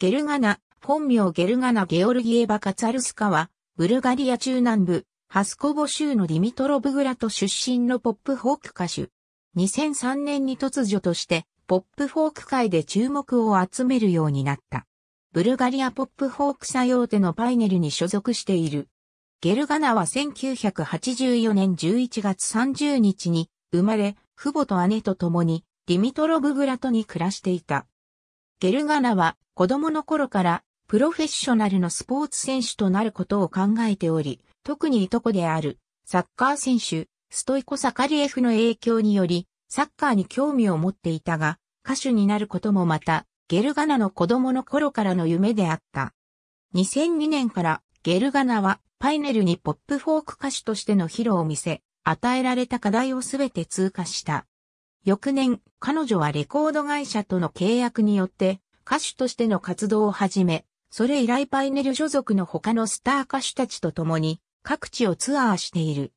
ゲルガナ、本名ゲルガナ・ゲオルギエバ・カツァルスカは、ブルガリア中南部、ハスコボ州のディミトロブグラト出身のポップフォーク歌手。2003年に突如として、ポップフォーク界で注目を集めるようになった。ブルガリアポップフォーク作用手のパイネルに所属している。ゲルガナは1984年11月30日に生まれ、父母と姉と共にディミトロブグラトに暮らしていた。ゲルガナは子供の頃からプロフェッショナルのスポーツ選手となることを考えており、特にいとこであるサッカー選手ストイコ・サカリエフの影響によりサッカーに興味を持っていたが歌手になることもまたゲルガナの子供の頃からの夢であった。2002年からゲルガナはパイネルにポップフォーク歌手としての披露を見せ、与えられた課題をすべて通過した。翌年、彼女はレコード会社との契約によって歌手としての活動を始め、それ以来パイネル所属の他のスター歌手たちと共に各地をツアーしている。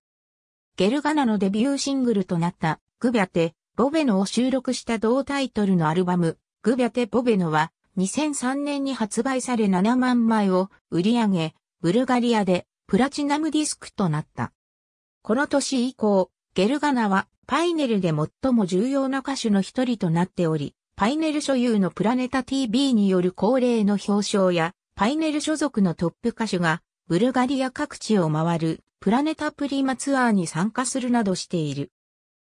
ゲルガナのデビューシングルとなったグビャテ・ボベノを収録した同タイトルのアルバムグビャテ・ボベノは2003年に発売され7万枚を売り上げ、ブルガリアでプラチナムディスクとなった。この年以降、ゲルガナはパイネルで最も重要な歌手の一人となっており、パイネル所有のプラネタ TV による恒例の表彰や、パイネル所属のトップ歌手が、ブルガリア各地を回る、プラネタプリマツアーに参加するなどしている。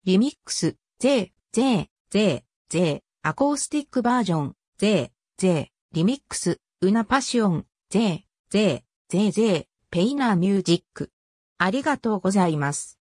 リミックス、ゼー、ゼー、ゼー、ゼー、アコースティックバージョン、ゼー、ゼー、リミックス、ウナパシオン、ゼー、ゼー、ゼーゼー、ペイナーミュージック。ありがとうございます。